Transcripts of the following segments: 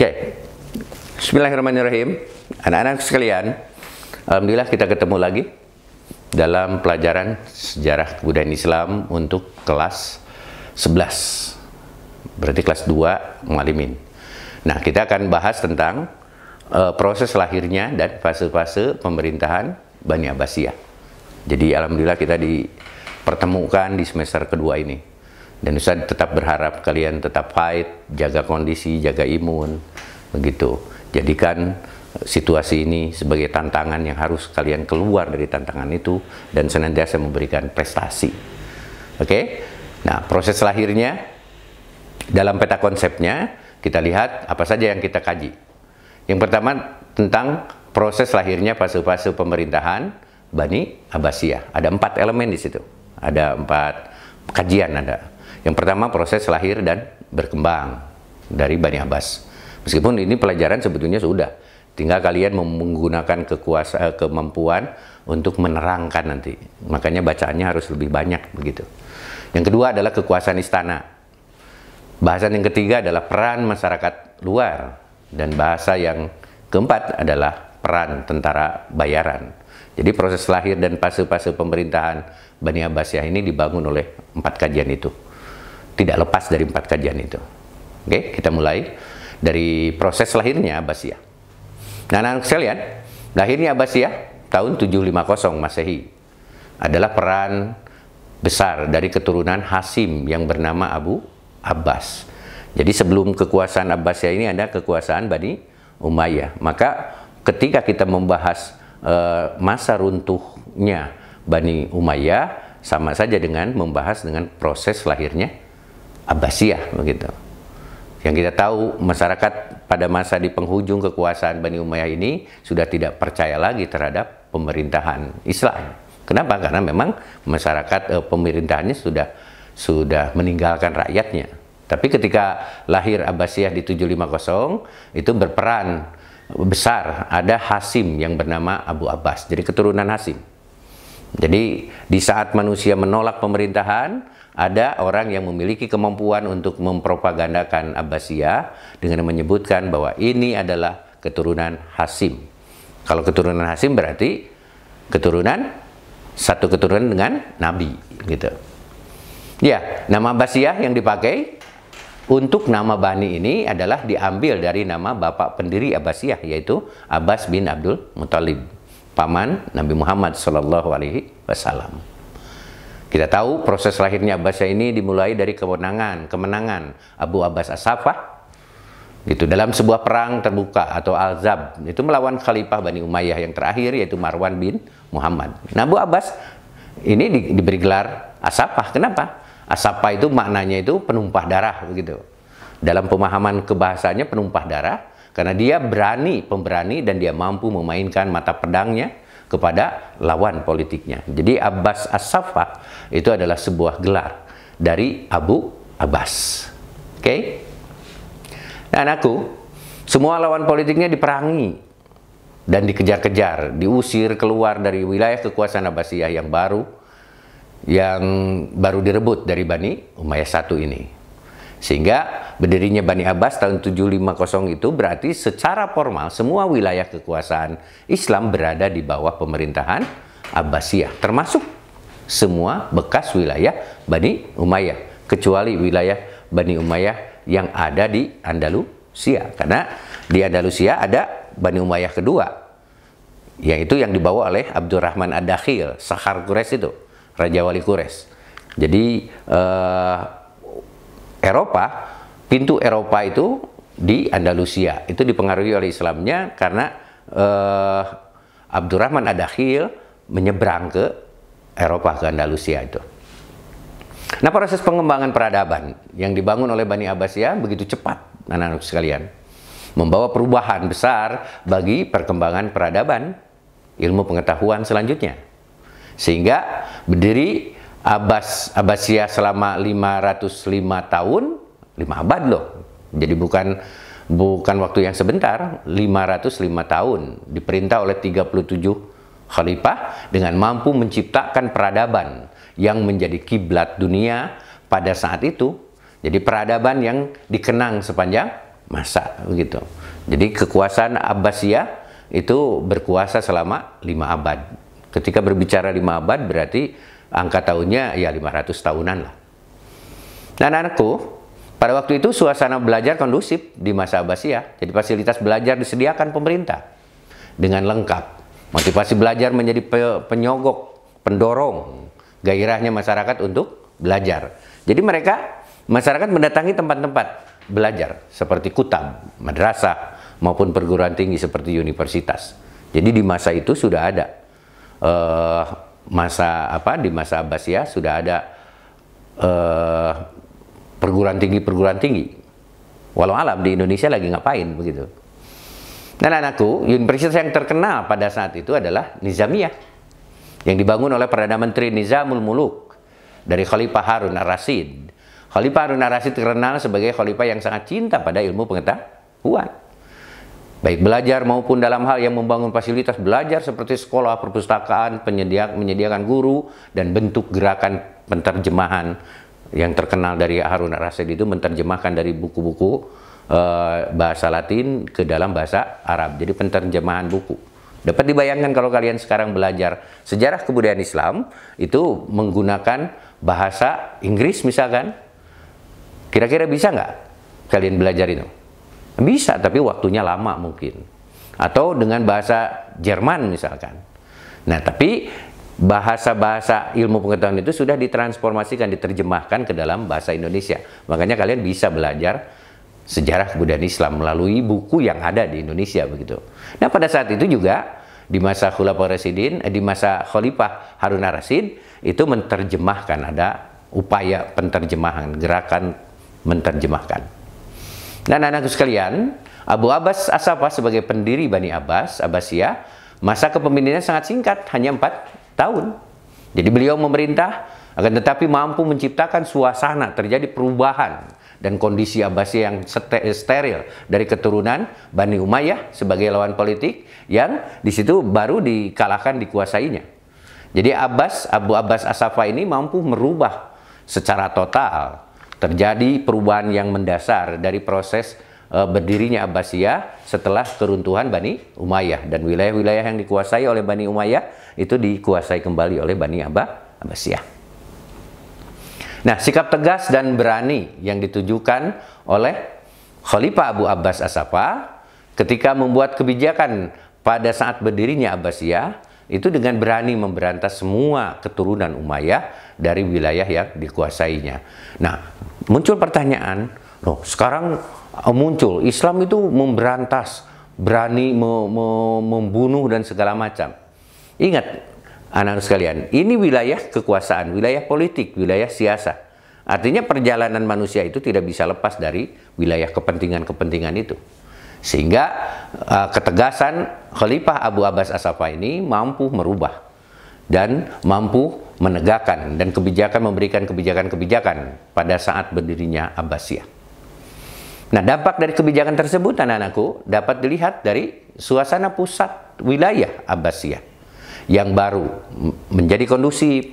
Oke, Bismillahirrahmanirrahim Anak-anak sekalian Alhamdulillah kita ketemu lagi Dalam pelajaran sejarah kebudayaan Islam Untuk kelas 11 Berarti kelas 2 mengalimin. Nah kita akan bahas tentang uh, Proses lahirnya dan fase-fase pemerintahan Bani Abbasiyah Jadi Alhamdulillah kita dipertemukan di semester kedua ini dan Ustadz tetap berharap kalian tetap fight, jaga kondisi, jaga imun, begitu. Jadikan situasi ini sebagai tantangan yang harus kalian keluar dari tantangan itu dan senantiasa memberikan prestasi. Oke? Okay? Nah, proses lahirnya dalam peta konsepnya kita lihat apa saja yang kita kaji. Yang pertama tentang proses lahirnya fase-fase pemerintahan Bani Abbasiyah. Ada empat elemen di situ. Ada empat kajian ada yang pertama proses lahir dan berkembang dari Bani Abbas. Meskipun ini pelajaran sebetulnya sudah, tinggal kalian menggunakan kekuasaan eh, kemampuan untuk menerangkan nanti. Makanya bacaannya harus lebih banyak begitu. Yang kedua adalah kekuasaan istana. Bahasan yang ketiga adalah peran masyarakat luar dan bahasa yang keempat adalah peran tentara bayaran. Jadi proses lahir dan fase-fase pemerintahan Bani Abbasiyah ini dibangun oleh empat kajian itu tidak lepas dari empat kajian itu. Oke, kita mulai dari proses lahirnya Abbasiyah. Nah, anak sekalian, lahirnya Abbasiyah tahun 750 Masehi adalah peran besar dari keturunan Hasim yang bernama Abu Abbas. Jadi sebelum kekuasaan Abbasiyah ini ada kekuasaan Bani Umayyah. Maka ketika kita membahas e, masa runtuhnya Bani Umayyah sama saja dengan membahas dengan proses lahirnya Abbasiyah begitu. Yang kita tahu masyarakat pada masa di penghujung kekuasaan Bani Umayyah ini sudah tidak percaya lagi terhadap pemerintahan Islam. Kenapa? Karena memang masyarakat eh, pemerintahannya sudah sudah meninggalkan rakyatnya. Tapi ketika lahir Abbasiyah di 750 itu berperan besar ada Hasim yang bernama Abu Abbas. Jadi keturunan Hasim. Jadi di saat manusia menolak pemerintahan, ada orang yang memiliki kemampuan untuk mempropagandakan Abbasiyah dengan menyebutkan bahwa ini adalah keturunan Hasim. Kalau keturunan Hasim berarti keturunan satu keturunan dengan Nabi gitu. Ya, nama Abbasiyah yang dipakai untuk nama Bani ini adalah diambil dari nama bapak pendiri Abbasiyah yaitu Abbas bin Abdul Muthalib paman Nabi Muhammad Shallallahu Alaihi Wasallam. Kita tahu proses lahirnya Abbasiyah ini dimulai dari kemenangan, kemenangan Abu Abbas Asafah gitu dalam sebuah perang terbuka atau Al-Zab itu melawan Khalifah Bani Umayyah yang terakhir yaitu Marwan bin Muhammad. Nah, Abu Abbas ini di, diberi gelar Asapah. Kenapa? Asapah itu maknanya itu penumpah darah begitu. Dalam pemahaman kebahasanya penumpah darah karena dia berani, pemberani dan dia mampu memainkan mata pedangnya kepada lawan politiknya. Jadi Abbas As-Saffah itu adalah sebuah gelar dari Abu Abbas. Oke? Okay? Nah, anakku, semua lawan politiknya diperangi dan dikejar-kejar, diusir keluar dari wilayah kekuasaan Abbasiyah yang baru yang baru direbut dari Bani Umayyah satu ini. Sehingga berdirinya Bani Abbas tahun 750 itu berarti secara formal semua wilayah kekuasaan Islam berada di bawah pemerintahan Abbasiyah, termasuk semua bekas wilayah Bani Umayyah, kecuali wilayah Bani Umayyah yang ada di Andalusia. Karena di Andalusia ada Bani Umayyah kedua, yaitu yang dibawa oleh Abdurrahman Ad-Dakhil, Sahar Quresh itu, Raja Wali Quresh. Jadi eh, Eropa, pintu Eropa itu di Andalusia. Itu dipengaruhi oleh Islamnya karena eh, Abdurrahman Adakhil menyeberang ke Eropa, ke Andalusia itu. Nah proses pengembangan peradaban yang dibangun oleh Bani Abbasiyah begitu cepat anak-anak sekalian. Membawa perubahan besar bagi perkembangan peradaban ilmu pengetahuan selanjutnya. Sehingga berdiri Abbas Abbasiyah selama 505 tahun 5 abad loh jadi bukan bukan waktu yang sebentar 505 tahun diperintah oleh 37 khalifah dengan mampu menciptakan peradaban yang menjadi kiblat dunia pada saat itu jadi peradaban yang dikenang sepanjang masa begitu jadi kekuasaan Abbasiyah itu berkuasa selama 5 abad ketika berbicara 5 abad berarti angka tahunnya ya 500 tahunan lah. Nah anak-anakku, pada waktu itu suasana belajar kondusif di masa Abbasiyah, jadi fasilitas belajar disediakan pemerintah dengan lengkap. Motivasi belajar menjadi penyogok, pendorong gairahnya masyarakat untuk belajar. Jadi mereka, masyarakat mendatangi tempat-tempat belajar seperti kutab, madrasah, maupun perguruan tinggi seperti universitas. Jadi di masa itu sudah ada uh, masa apa di masa Abbasiyah sudah ada uh, perguruan tinggi perguruan tinggi. Walau alam di Indonesia lagi ngapain begitu. Dan anakku, universitas yang terkenal pada saat itu adalah Nizamiyah yang dibangun oleh Perdana Menteri Nizamul Muluk dari Khalifah Harun ar rasid Khalifah Harun ar rasid terkenal sebagai khalifah yang sangat cinta pada ilmu pengetahuan. Baik belajar maupun dalam hal yang membangun fasilitas belajar seperti sekolah, perpustakaan, penyedia menyediakan guru, dan bentuk gerakan penterjemahan yang terkenal dari Harun Rasid itu menerjemahkan dari buku-buku e, bahasa Latin ke dalam bahasa Arab. Jadi penterjemahan buku. Dapat dibayangkan kalau kalian sekarang belajar sejarah kebudayaan Islam itu menggunakan bahasa Inggris misalkan. Kira-kira bisa nggak kalian belajar itu? Bisa, tapi waktunya lama mungkin. Atau dengan bahasa Jerman misalkan. Nah, tapi bahasa-bahasa ilmu pengetahuan itu sudah ditransformasikan, diterjemahkan ke dalam bahasa Indonesia. Makanya kalian bisa belajar sejarah kebudayaan Islam melalui buku yang ada di Indonesia begitu. Nah, pada saat itu juga di masa Khulafaur Rasidin, eh, di masa Khalifah Harun ar rasyid itu menerjemahkan ada upaya penterjemahan, gerakan menterjemahkan. Nah, anak anak sekalian, Abu Abbas Asafa sebagai pendiri Bani Abbas, Abbasiyah, masa kepemimpinannya sangat singkat, hanya empat tahun. Jadi beliau memerintah, akan tetapi mampu menciptakan suasana, terjadi perubahan dan kondisi Abbasiyah yang steril dari keturunan Bani Umayyah sebagai lawan politik yang di situ baru dikalahkan dikuasainya. Jadi Abbas Abu Abbas Asafa ini mampu merubah secara total Terjadi perubahan yang mendasar dari proses eh, berdirinya Abbasiyah setelah keruntuhan Bani Umayyah dan wilayah-wilayah yang dikuasai oleh Bani Umayyah itu dikuasai kembali oleh Bani Abba Abbasiyah. Nah, sikap tegas dan berani yang ditujukan oleh Khalifah Abu Abbas Asafa ketika membuat kebijakan pada saat berdirinya Abbasiyah itu dengan berani memberantas semua keturunan Umayyah dari wilayah yang dikuasainya. Nah, muncul pertanyaan, loh sekarang eh, muncul Islam itu memberantas, berani me me membunuh dan segala macam. Ingat, anak-anak sekalian, ini wilayah kekuasaan, wilayah politik, wilayah siasa. Artinya perjalanan manusia itu tidak bisa lepas dari wilayah kepentingan-kepentingan itu. Sehingga eh, ketegasan Khalifah Abu Abbas Asafa ini mampu merubah dan mampu menegakkan dan kebijakan memberikan kebijakan-kebijakan pada saat berdirinya Abbasiyah. Nah, dampak dari kebijakan tersebut anak-anakku dapat dilihat dari suasana pusat wilayah Abbasiyah yang baru menjadi kondusif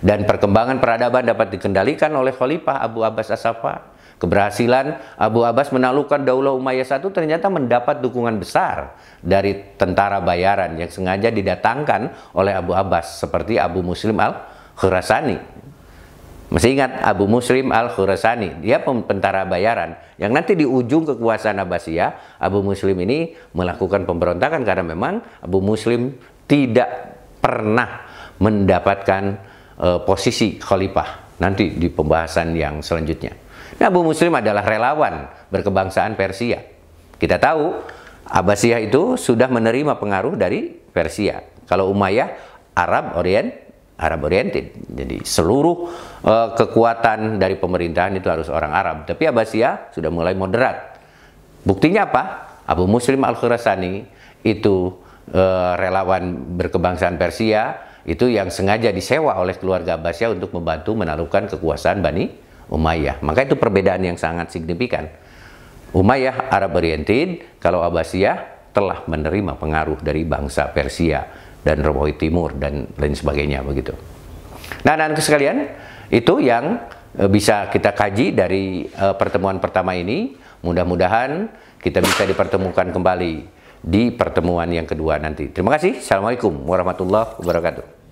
dan perkembangan peradaban dapat dikendalikan oleh Khalifah Abu Abbas Asafa Keberhasilan Abu Abbas menaklukkan Daulah Umayyah satu ternyata mendapat dukungan besar dari tentara bayaran yang sengaja didatangkan oleh Abu Abbas seperti Abu Muslim al-Khurasani. Masih ingat Abu Muslim al-Khurasani, dia tentara bayaran yang nanti di ujung kekuasaan Abbasiyah, Abu Muslim ini melakukan pemberontakan karena memang Abu Muslim tidak pernah mendapatkan uh, posisi khalifah nanti di pembahasan yang selanjutnya. Nah, Abu Muslim adalah relawan berkebangsaan Persia. Kita tahu Abbasiyah itu sudah menerima pengaruh dari Persia. Kalau Umayyah Arab Orient Arab oriented. Jadi seluruh uh, kekuatan dari pemerintahan itu harus orang Arab. Tapi Abbasiyah sudah mulai moderat. Buktinya apa? Abu Muslim Al-Khurasani itu uh, relawan berkebangsaan Persia itu yang sengaja disewa oleh keluarga Abbasiyah untuk membantu menaruhkan kekuasaan Bani Umayyah. Maka itu perbedaan yang sangat signifikan. Umayyah Arab oriented, kalau Abbasiyah telah menerima pengaruh dari bangsa Persia dan Romawi Timur dan lain sebagainya begitu. Nah, dan sekalian, itu yang eh, bisa kita kaji dari uh, pertemuan pertama ini. Mudah-mudahan kita bisa dipertemukan kembali di pertemuan yang kedua nanti. Terima kasih. Assalamualaikum warahmatullahi wabarakatuh.